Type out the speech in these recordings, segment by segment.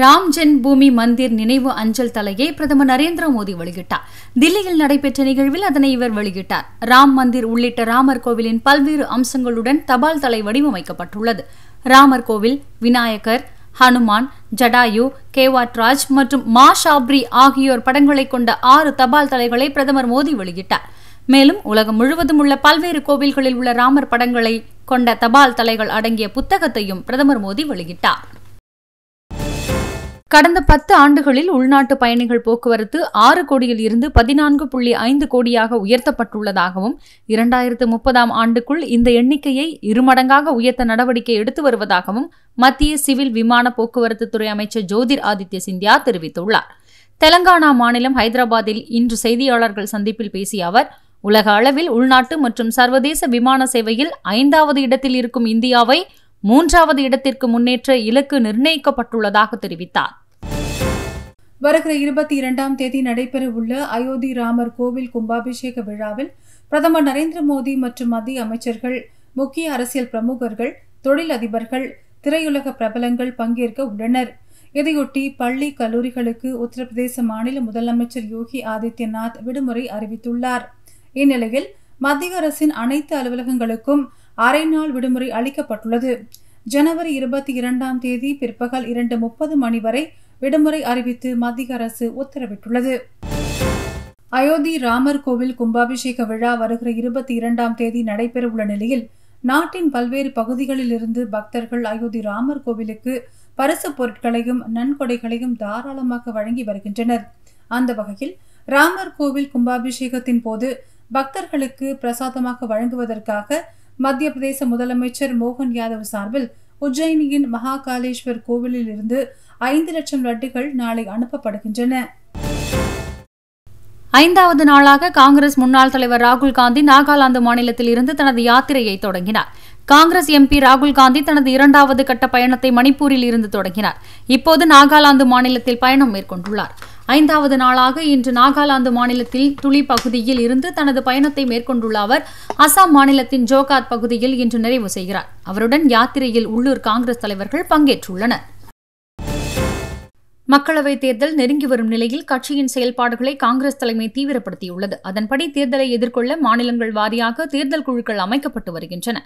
Ram gen பூமி மந்திர் நினைவு அஞ்சல் தலையை பிரதமர் நரேந்திர மோடி வெளியிட்டார் தில்லியில் நடைபெற்ற நிகழ்வில் அதனை இவர் வெளியிட்டார் ராம் மந்திர் உள்ளிட்ட ராமர் கோவிலின் பல்வேறு அம்சங்களுடன் தபால் தலை வடிவமைக்கப்பட்டுள்ளது ராமர் கோவில் விநாயகர் ஹனுமான் ஜடாயு கேவாட்ராஜ் மற்றும் மா ஷாப்ரி ஆகியோர் படங்களை கொண்ட ஆறு தபால் தலைகளை பிரதமர் மோடி வெளியிட்டார் மேலும் உலகம் முழுவதும் உள்ள பல்வேறு கோவில்களில் உள்ள ராமர் படங்களை கொண்ட தபால் தலைகள் அடங்கிய புத்தகத்தையும் பிரதமர் மோடி வெளியிட்டார் கடந்த பத்து ஆண்டுகளில் உள்நாட்டு பயணிகள் போக்குவரத்து ஆறு கோடியில் இருந்து பதினான்கு புள்ளி ஐந்து கோடியாக உயர்த்தப்பட்டுள்ளதாகவும் இரண்டாயிரத்து முப்பதாம் ஆண்டுக்குள் இந்த எண்ணிக்கையை இருமடங்காக உயர்த்த நடவடிக்கை எடுத்து வருவதாகவும் மத்திய சிவில் விமான போக்குவரத்து துறை அமைச்சர் ஜோதிர் ஆதித்ய சிந்தியா தெரிவித்துள்ளார் தெலங்கானா மாநிலம் ஹைதராபாத்தில் இன்று செய்தியாளர்கள் சந்திப்பில் பேசிய அவர் உலக அளவில் உள்நாட்டு மற்றும் சர்வதேச விமான சேவையில் ஐந்தாவது இடத்தில் இருக்கும் இந்தியாவை மூன்றாவது இடத்திற்கு முன்னேற்ற இலக்கு நிர்ணயிக்கப்பட்டுள்ளதாக தெரிவித்தார் வருகிற இருபத்தி இரண்டாம் தேதி நடைபெறவுள்ள அயோத்தி ராமர் கோவில் கும்பாபிஷேக விழாவில் பிரதமர் நரேந்திர மோடி மற்றும் மத்திய அமைச்சர்கள் முக்கிய அரசியல் பிரமுகர்கள் தொழிலதிபர்கள் திரையுலக பிரபலங்கள் பங்கேற்க உள்ளனர் இதையொட்டி பள்ளி கல்லூரிகளுக்கு உத்தரப்பிரதேச மாநில முதலமைச்சர் யோகி ஆதித்யநாத் விடுமுறை அறிவித்துள்ளார் இந்நிலையில் மத்திய அரசின் அனைத்து அலுவலகங்களுக்கும் அரை நாள் விடுமுறை அளிக்கப்பட்டுள்ளது ஜனவரி இருபத்தி இரண்டாம் தேதி பிற்பகல் இரண்டு முப்பது மணி வரை விடுமுறை அறிவித்து மத்திய அரசு உத்தரவிட்டுள்ளது அயோத்தி ராமர் கோவில் கும்பாபிஷேக விழா வருகிற இருபத்தி இரண்டாம் தேதி நடைபெறவுள்ள நிலையில் நாட்டின் பல்வேறு பகுதிகளில் இருந்து பக்தர்கள் அயோத்தி ராமர் கோவிலுக்கு பரிசு பொருட்களையும் நன்கொடைகளையும் தாராளமாக வழங்கி வருகின்றனர் அந்த வகையில் ராமர் கோவில் கும்பாபிஷேகத்தின் போது பக்தர்களுக்கு பிரசாதமாக வழங்குவதற்காக மத்திய பிரதேச முதலமைச்சர் மோகன் யாதவ் சார்பில் உஜ்ஜயினியின் மகாகாலேஸ்வர் கோவிலில் இருந்து ஐந்து லட்சம் லட்டுகள் நாளை அனுப்பப்படுகின்றன ஐந்தாவது நாளாக காங்கிரஸ் முன்னாள் தலைவர் ராகுல் காந்தி நாகாலாந்து மாநிலத்தில் இருந்து தனது யாத்திரையை தொடங்கினார் காங்கிரஸ் எம்பி ராகுல் காந்தி தனது இரண்டாவது கட்ட பயணத்தை மணிப்பூரில் இருந்து தொடங்கினார் இப்போது நாகாலாந்து மாநிலத்தில் பயணம் மேற்கொண்டுள்ளார் ஐந்தாவது நாளாக இன்று நாகாலாந்து மாநிலத்தில் துளி பகுதியில் இருந்து தனது பயணத்தை மேற்கொண்டுள்ள அவர் அசாம் மாநிலத்தின் ஜோகாத் பகுதியில் இன்று நிறைவு செய்கிறார் அவருடன் யாத்திரையில் உள்ளூர் காங்கிரஸ் தலைவர்கள் பங்கேற்றுள்ளனர் மக்களவைத் தேர்தல் நெருங்கி வரும் நிலையில் கட்சியின் செயல்பாடுகளை காங்கிரஸ் தலைமை தீவிரப்படுத்தியுள்ளது அதன்படி தேர்தலை எதிர்கொள்ள மாநிலங்கள் வாரியாக தேர்தல் குழுக்கள் அமைக்கப்பட்டு வருகின்றன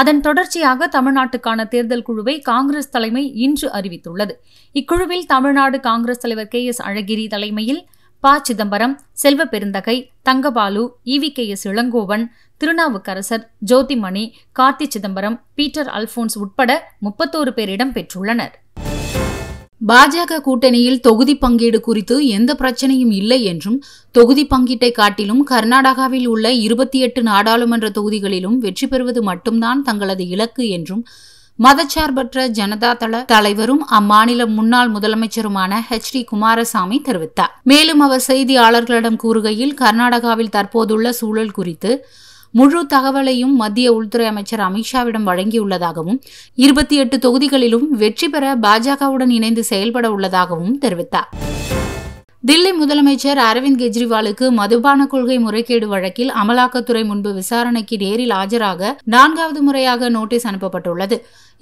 அதன் தொடர்ச்சியாக தமிழ்நாட்டுக்கான தேர்தல் குழுவை காங்கிரஸ் தலைமை இன்று அறிவித்துள்ளது இக்குழுவில் தமிழ்நாடு காங்கிரஸ் தலைவர் கே எஸ் அழகிரி தலைமையில் ப Chidambaram Selvaperunthagai Thangabalu E V K S Elangovan Thirunavukkarasar Jothimani Karti Chidambaram Peter Alphons உட்பட முப்பத்தோரு பேர் இடம்பெற்றுள்ளனர் பாஜக கூட்டணியில் தொகுதி பங்கீடு குறித்து எந்த பிரச்சனையும் இல்லை என்றும் தொகுதி பங்கீட்டை காட்டிலும் கர்நாடகாவில் உள்ள இருபத்தி எட்டு நாடாளுமன்ற தொகுதிகளிலும் வெற்றி பெறுவது மட்டும்தான் தங்களது இலக்கு என்றும் மதச்சார்பற்ற ஜனதா தள தலைவரும் அம்மாநில முன்னாள் முதலமைச்சருமான ஹெச் டி குமாரசாமி தெரிவித்தார் மேலும் அவர் செய்தியாளர்களிடம் கூறுகையில் கர்நாடகாவில் தற்போதுள்ள சூழல் குறித்து முழு தகவலையும் மத்திய உள்துறை அமைச்சர் அமித்ஷாவிடம் வழங்கியுள்ளதாகவும் இருபத்தி எட்டு தொகுதிகளிலும் வெற்றி பெற பாஜகவுடன் இணைந்து செயல்பட உள்ளதாகவும் தெரிவித்தார் தில்லி முதலமைச்சர் அரவிந்த் கெஜ்ரிவாலுக்கு மதுபான கொள்கை முறைகேடு வழக்கில் அமலாக்கத்துறை முன்பு விசாரணைக்கு நேரில் ஆஜராக நான்காவது முறையாக நோட்டீஸ் அனுப்பப்பட்டுள்ளது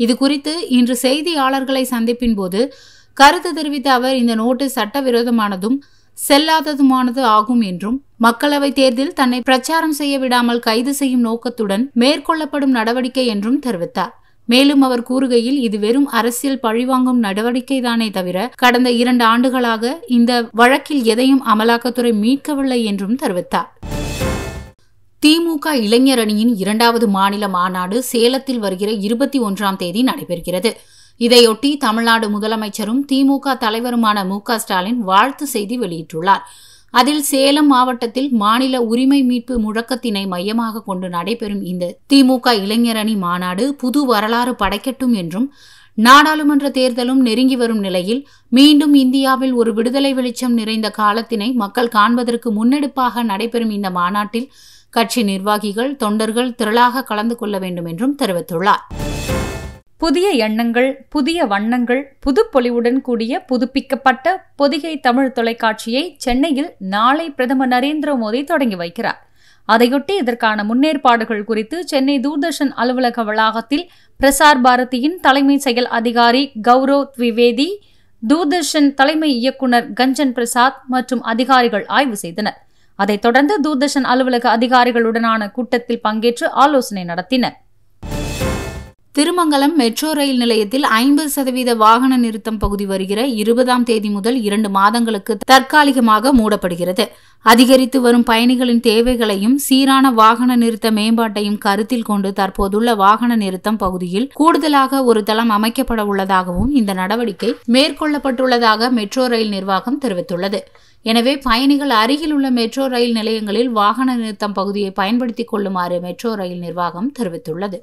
இதுகுறித்து இன்று செய்தியாளர்களை சந்திப்பின் போது கருத்து தெரிவித்த அவர் இந்த நோட்டீஸ் சட்டவிரோதமானதும் செல்லாததுமானது ஆகும் என்றும் மக்களவை தேர்தல் தன்னை பிரச்சாரம் செய்ய விடாமல் கைது செய்யும் நோக்கத்துடன் மேற்கொள்ளப்படும் நடவடிக்கை என்றும் தெரிவித்தார் மேலும் அவர் கூறுகையில் இது வெறும் அரசியல் பழிவாங்கும் நடவடிக்கைதானே தவிர கடந்த இரண்டு ஆண்டுகளாக இந்த வழக்கில் எதையும் அமலாக்கத்துறை மீட்கவில்லை என்றும் தெரிவித்தார் திமுக இளைஞர் அணியின் இரண்டாவது மாநில மாநாடு சேலத்தில் வருகிற இருபத்தி ஒன்றாம் தேதி நடைபெறுகிறது இதையொட்டி தமிழ்நாடு முதலமைச்சரும் திமுக தலைவருமான மு ஸ்டாலின் வாழ்த்து செய்தி வெளியிட்டுள்ளார் அதில் சேலம் மாவட்டத்தில் மாநில உரிமை மீட்பு முழக்கத்தினை மையமாக கொண்டு நடைபெறும் இந்த திமுக இளைஞரணி மாநாடு புது வரலாறு படைக்கட்டும் என்றும் நாடாளுமன்ற தேர்தலும் நெருங்கி வரும் நிலையில் மீண்டும் இந்தியாவில் ஒரு விடுதலை வெளிச்சம் நிறைந்த காலத்தினை மக்கள் காண்பதற்கு முன்னெடுப்பாக நடைபெறும் இந்த மாநாட்டில் கட்சி நிர்வாகிகள் தொண்டர்கள் திரளாக கலந்து கொள்ள வேண்டும் என்றும் தெரிவித்துள்ளார் புதிய எண்ணங்கள் புதிய வண்ணங்கள் புதுப்பொலிவுடன் கூடிய புதுப்பிக்கப்பட்ட பொதிகை தமிழ் தொலைக்காட்சியை சென்னையில் நாளை பிரதமர் நரேந்திர மோடி தொடங்கி வைக்கிறார் அதையொட்டி இதற்கான முன்னேற்பாடுகள் குறித்து சென்னை தூர்தர்ஷன் அலுவலக வளாகத்தில் பிரசார் பாரதியின் தலைமை செயல் அதிகாரி கௌரவ் த்விவேதி தூர்தர்ஷன் தலைமை இயக்குநர் கஞ்சன் பிரசாத் மற்றும் அதிகாரிகள் ஆய்வு செய்தனர் அதைத் தொடர்ந்து தூர்தர்ஷன் அலுவலக அதிகாரிகளுடனான கூட்டத்தில் பங்கேற்று ஆலோசனை நடத்தினர் திருமங்கலம் மெட்ரோ ரயில் நிலையத்தில் ஐம்பது சதவீத வாகன நிறுத்தம் பகுதி வருகிற இருபதாம் தேதி முதல் இரண்டு மாதங்களுக்கு தற்காலிகமாக மூடப்படுகிறது அதிகரித்து வரும் பயணிகளின் தேவைகளையும் சீரான வாகன நிறுத்த மேம்பாட்டையும் கருத்தில் கொண்டு தற்போதுள்ள வாகன நிறுத்தம் பகுதியில் கூடுதலாக ஒரு தளம் அமைக்கப்பட உள்ளதாகவும் இந்த நடவடிக்கை மேற்கொள்ளப்பட்டுள்ளதாக மெட்ரோ ரயில் நிர்வாகம் தெரிவித்துள்ளது எனவே பயணிகள் அருகில் உள்ள மெட்ரோ ரயில் நிலையங்களில் வாகன நிறுத்தம் பகுதியை பயன்படுத்திக் கொள்ளுமாறு மெட்ரோ ரயில் நிர்வாகம் தெரிவித்துள்ளது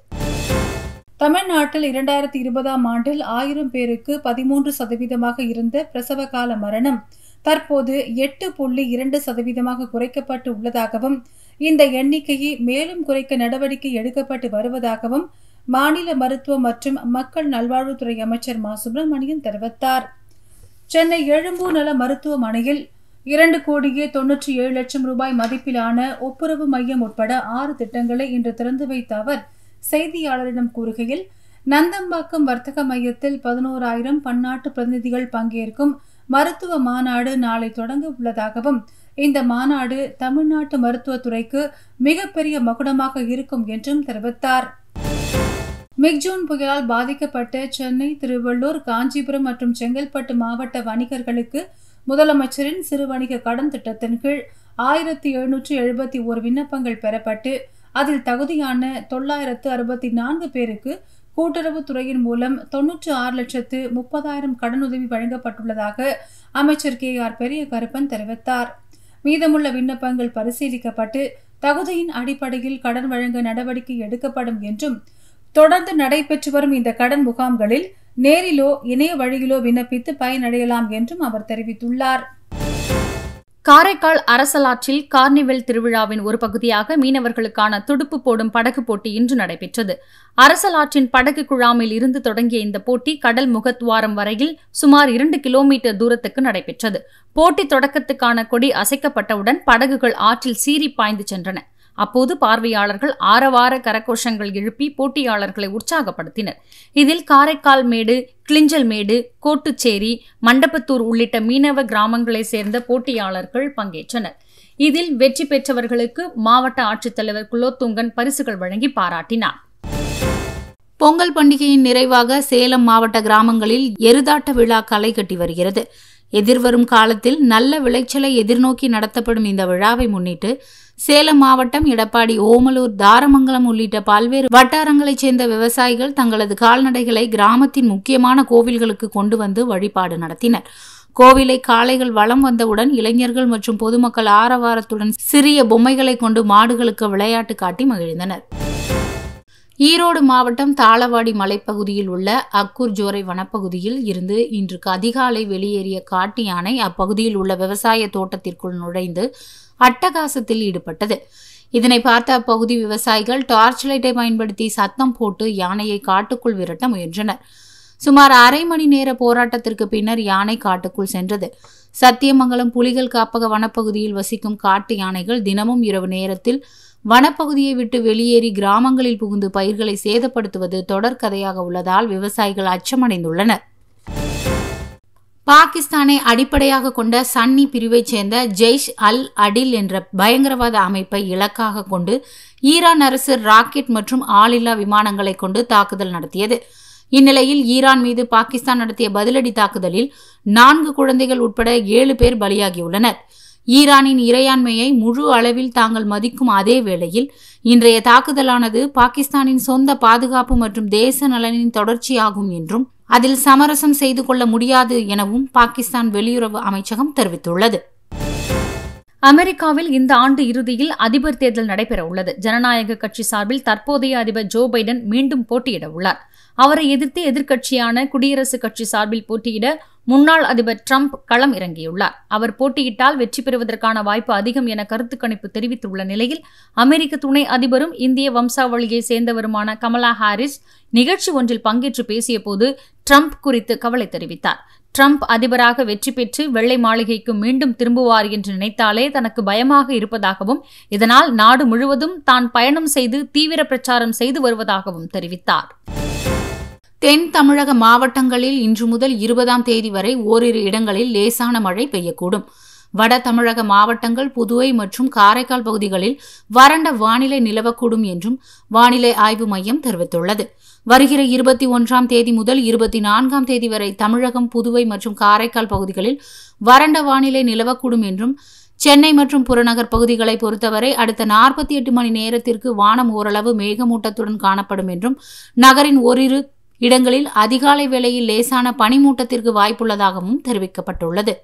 தமிழ்நாட்டில் இரண்டாயிரத்தி இருபதாம் ஆண்டில் ஆயிரம் பேருக்கு பதிமூன்று சதவீதமாக இருந்த பிரசவ கால மரணம் தற்போது எட்டு புள்ளி இரண்டு சதவீதமாக குறைக்கப்பட்டு உள்ளதாகவும் இந்த எண்ணிக்கையை மேலும் குறைக்க நடவடிக்கை எடுக்கப்பட்டு வருவதாகவும் மாநில மருத்துவம் மற்றும் மக்கள் நல்வாழ்வுத்துறை அமைச்சர் மா சுப்பிரமணியன் தெரிவித்தார் சென்னை எழும்பூர் நல மருத்துவமனையில் இரண்டு கோடியே தொன்னூற்றி ஏழு லட்சம் ரூபாய் மதிப்பிலான ஒப்புரவு மையம் உட்பட ஆறு திட்டங்களை இன்று திறந்து வைத்த அவர் செய்தியாளரிடம் கூறுகையில் நந்தம்பாக்கம் வர்த்தக மையத்தில் பதினோராயிரம் பன்னாட்டு பிரதிநிதிகள் பங்கேற்கும் மருத்துவ மாநாடு நாளை தொடங்க உள்ளதாகவும் இந்த மாநாடு தமிழ்நாட்டு மருத்துவத்துறைக்கு மிகப்பெரிய மகுடமாக இருக்கும் என்றும் தெரிவித்தார் மிக்ஜூன் புயலால் பாதிக்கப்பட்ட சென்னை திருவள்ளூர் காஞ்சிபுரம் மற்றும் செங்கல்பட்டு மாவட்ட வணிகர்களுக்கு முதலமைச்சரின் சிறு வணிக கடன் திட்டத்தின் கீழ் ஆயிரத்தி எழுநூற்றி எழுபத்தி ஓர் விண்ணப்பங்கள் பெறப்பட்டு அதில் தகுதியான தொள்ளாயிரத்து அறுபத்தி நான்கு பேருக்கு கூட்டுறவுத்துறையின் துறையின் மூலம் தொன்னூற்று ஆறு லட்சத்து முப்பதாயிரம் கடனுதவி வழங்கப்பட்டுள்ளதாக அமைச்சர் கே ஆர் பெரிய கருப்பன் தெரிவித்தார் மீதமுள்ள விண்ணப்பங்கள் பரிசீலிக்கப்பட்டு தகுதியின் அடிப்படையில் கடன் வழங்க நடவடிக்கை எடுக்கப்படும் என்றும் தொடர்ந்து நடைபெற்று வரும் இந்த கடன் முகாம்களில் நேரிலோ இணைய வழியிலோ விண்ணப்பித்து பயனடையலாம் என்றும் அவர் தெரிவித்துள்ளார் காரைக்கால் அரசலாற்றில் கார்னிவெல் திருவிழாவின் ஒரு பகுதியாக மீனவர்களுக்கான துடுப்பு போடும் படகு போட்டி இன்று நடைபெற்றது அரசலாற்றின் படகு குழாமில் இருந்து தொடங்கிய இந்த போட்டி கடல் முகத்துவாரம் வரையில் சுமார் இரண்டு கிலோமீட்டர் தூரத்துக்கு நடைபெற்றது போட்டி தொடக்கத்துக்கான கொடி அசைக்கப்பட்டவுடன் படகுகள் ஆற்றில் சீறி பாய்ந்து சென்றன அப்போது பார்வையாளர்கள் ஆரவார கரகோஷங்கள் எழுப்பி போட்டியாளர்களை உற்சாகப்படுத்தினர் இதில் காரைக்கால் மேடு கிளிஞ்சல் மேடு கோட்டுச்சேரி மண்டபத்தூர் உள்ளிட்ட மீனவ கிராமங்களைச் சேர்ந்த போட்டியாளர்கள் பங்கேற்றனர் இதில் வெற்றி பெற்றவர்களுக்கு மாவட்ட ஆட்சித்தலைவர் குலோத்துங்கன் பரிசுகள் வழங்கி பாராட்டினார் பொங்கல் பண்டிகையின் நிறைவாக சேலம் மாவட்ட கிராமங்களில் எருதாட்ட விழா களை கட்டி வருகிறது எதிர்வரும் காலத்தில் நல்ல விளைச்சலை எதிர்நோக்கி நடத்தப்படும் இந்த விழாவை முன்னிட்டு சேலம் மாவட்டம் எடப்பாடி ஓமலூர் தாரமங்கலம் உள்ளிட்ட பல்வேறு வட்டாரங்களைச் சேர்ந்த விவசாயிகள் தங்களது கால்நடைகளை கிராமத்தின் முக்கியமான கோவில்களுக்கு கொண்டு வந்து வழிபாடு நடத்தினர் கோவிலை காளைகள் வளம் வந்தவுடன் இளைஞர்கள் மற்றும் பொதுமக்கள் ஆரவாரத்துடன் சிறிய பொம்மைகளை கொண்டு மாடுகளுக்கு விளையாட்டு காட்டி மகிழ்ந்தனர் ஈரோடு மாவட்டம் தாளவாடி மலைப்பகுதியில் உள்ள அக்கூர் ஜோரை வனப்பகுதியில் இருந்து இன்று அதிகாலை வெளியேறிய காட்டு யானை அப்பகுதியில் உள்ள விவசாய தோட்டத்திற்குள் நுழைந்து அட்டகாசத்தில் ஈடுபட்டது இதனை பார்த்த அப்பகுதி விவசாயிகள் டார்ச் லைட்டை பயன்படுத்தி சத்தம் போட்டு யானையை காட்டுக்குள் விரட்ட முயன்றனர் சுமார் அரை மணி நேர போராட்டத்திற்கு பின்னர் யானை காட்டுக்குள் சென்றது சத்தியமங்கலம் புலிகள் காப்பக வனப்பகுதியில் வசிக்கும் காட்டு யானைகள் தினமும் இரவு நேரத்தில் வனப்பகுதியை விட்டு வெளியேறி கிராமங்களில் புகுந்து பயிர்களை சேதப்படுத்துவது தொடர்கதையாக உள்ளதால் விவசாயிகள் அச்சமடைந்துள்ளனர் பாகிஸ்தானை அடிப்படையாக கொண்ட சன்னி பிரிவைச் சேர்ந்த ஜெய்ஷ் அல் அடில் என்ற பயங்கரவாத அமைப்பை இலக்காக கொண்டு ஈரான் அரசு ராக்கெட் மற்றும் ஆளில்லா விமானங்களை கொண்டு தாக்குதல் நடத்தியது இந்நிலையில் ஈரான் மீது பாகிஸ்தான் நடத்திய பதிலடி தாக்குதலில் நான்கு குழந்தைகள் உட்பட ஏழு பேர் பலியாகியுள்ளனர் ஈரானின் இறையாண்மையை முழு அளவில் தாங்கள் மதிக்கும் அதே வேளையில் இன்றைய தாக்குதலானது பாகிஸ்தானின் சொந்த பாதுகாப்பு மற்றும் தேச நலனின் தொடர்ச்சியாகும் என்றும் அதில் சமரசம் செய்து கொள்ள முடியாது எனவும் பாகிஸ்தான் வெளியுறவு அமைச்சகம் தெரிவித்துள்ளது அமெரிக்காவில் இந்த ஆண்டு இறுதியில் அதிபர் தேர்தல் நடைபெற உள்ளது ஜனநாயக கட்சி சார்பில் தற்போதைய அதிபர் ஜோ பைடன் மீண்டும் போட்டியிட உள்ளார் அவரை எதிர்த்து எதிர்க்கட்சியான குடியரசுக் கட்சி சார்பில் போட்டியிட முன்னாள் அதிபர் ட்ரம்ப் களம் இறங்கியுள்ளார் அவர் போட்டியிட்டால் வெற்றி பெறுவதற்கான வாய்ப்பு அதிகம் என கருத்து கணிப்பு தெரிவித்துள்ள நிலையில் அமெரிக்க துணை அதிபரும் இந்திய வம்சாவளியை சேர்ந்தவருமான கமலா ஹாரிஸ் நிகழ்ச்சி ஒன்றில் பங்கேற்று பேசியபோது ட்ரம்ப் குறித்து கவலை தெரிவித்தார் ட்ரம்ப் அதிபராக வெற்றி பெற்று வெள்ளை மாளிகைக்கு மீண்டும் திரும்புவார் என்று நினைத்தாலே தனக்கு பயமாக இருப்பதாகவும் இதனால் நாடு முழுவதும் தான் பயணம் செய்து தீவிர பிரச்சாரம் செய்து வருவதாகவும் தெரிவித்தார் தென் தமிழக மாவட்டங்களில் இன்று முதல் இருபதாம் தேதி வரை ஓரிரு இடங்களில் லேசான மழை பெய்யக்கூடும் வட தமிழக மாவட்டங்கள் புதுவை மற்றும் காரைக்கால் பகுதிகளில் வறண்ட வானிலை நிலவக்கூடும் என்றும் வானிலை ஆய்வு மையம் தெரிவித்துள்ளது வருகிற இருபத்தி ஒன்றாம் தேதி முதல் இருபத்தி நான்காம் தேதி வரை தமிழகம் புதுவை மற்றும் காரைக்கால் பகுதிகளில் வறண்ட வானிலை நிலவக்கூடும் என்றும் சென்னை மற்றும் புறநகர் பகுதிகளை பொறுத்தவரை அடுத்த நாற்பத்தி எட்டு மணி நேரத்திற்கு வானம் ஓரளவு மேகமூட்டத்துடன் காணப்படும் என்றும் நகரின் ஓரிரு இடங்களில் அதிகாலை வேளையில் லேசான பனிமூட்டத்திற்கு வாய்ப்புள்ளதாகவும் தெரிவிக்கப்பட்டுள்ளது